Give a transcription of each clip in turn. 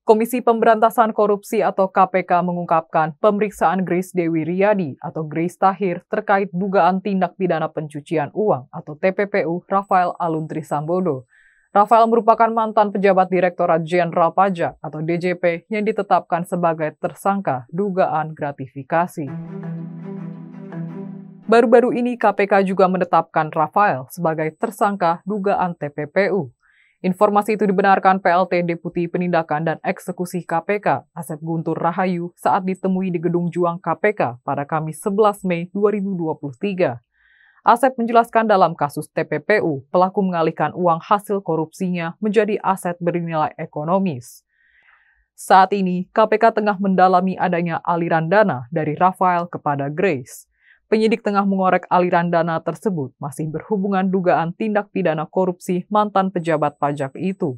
Komisi Pemberantasan Korupsi atau KPK mengungkapkan pemeriksaan Grace Dewi Riyadi atau Grace Tahir terkait dugaan tindak pidana pencucian uang atau TPPU Rafael Aluntri Sambodo. Rafael merupakan mantan pejabat Direktorat Jenderal Pajak atau DJP yang ditetapkan sebagai tersangka dugaan gratifikasi. Baru-baru ini KPK juga menetapkan Rafael sebagai tersangka dugaan TPPU Informasi itu dibenarkan PLT Deputi Penindakan dan Eksekusi KPK, Asep Guntur Rahayu, saat ditemui di Gedung Juang KPK pada Kamis 11 Mei 2023. Asep menjelaskan dalam kasus TPPU, pelaku mengalihkan uang hasil korupsinya menjadi aset bernilai ekonomis. Saat ini, KPK tengah mendalami adanya aliran dana dari Rafael kepada Grace. Penyidik tengah mengorek aliran dana tersebut masih berhubungan dugaan tindak pidana korupsi mantan pejabat pajak itu.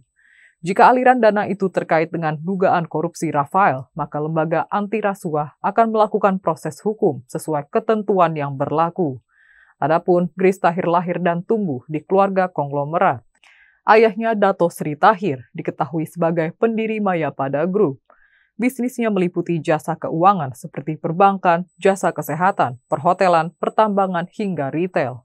Jika aliran dana itu terkait dengan dugaan korupsi Rafael, maka lembaga anti rasuah akan melakukan proses hukum sesuai ketentuan yang berlaku. Adapun Gris Tahir lahir dan tumbuh di keluarga konglomerat. Ayahnya Dato Sri Tahir diketahui sebagai pendiri Maya pada grup bisnisnya meliputi jasa keuangan seperti perbankan, jasa kesehatan, perhotelan, pertambangan, hingga retail.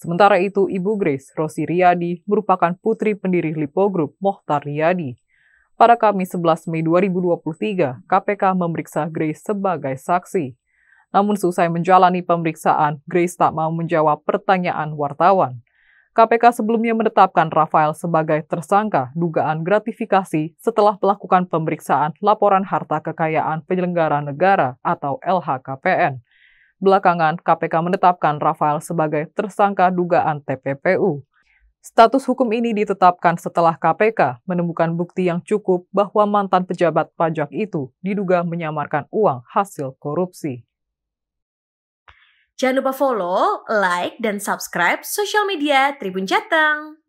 Sementara itu, Ibu Grace Rosi Riyadi merupakan putri pendiri Lipo Group Mohtar Riyadi. Pada Kamis 11 Mei 2023, KPK memeriksa Grace sebagai saksi. Namun seusai menjalani pemeriksaan, Grace tak mau menjawab pertanyaan wartawan. KPK sebelumnya menetapkan Rafael sebagai tersangka dugaan gratifikasi setelah melakukan pemeriksaan laporan harta kekayaan penyelenggara negara atau LHKPN. Belakangan, KPK menetapkan Rafael sebagai tersangka dugaan TPPU. Status hukum ini ditetapkan setelah KPK menemukan bukti yang cukup bahwa mantan pejabat pajak itu diduga menyamarkan uang hasil korupsi. Jangan lupa follow, like, dan subscribe social media Tribun Jateng.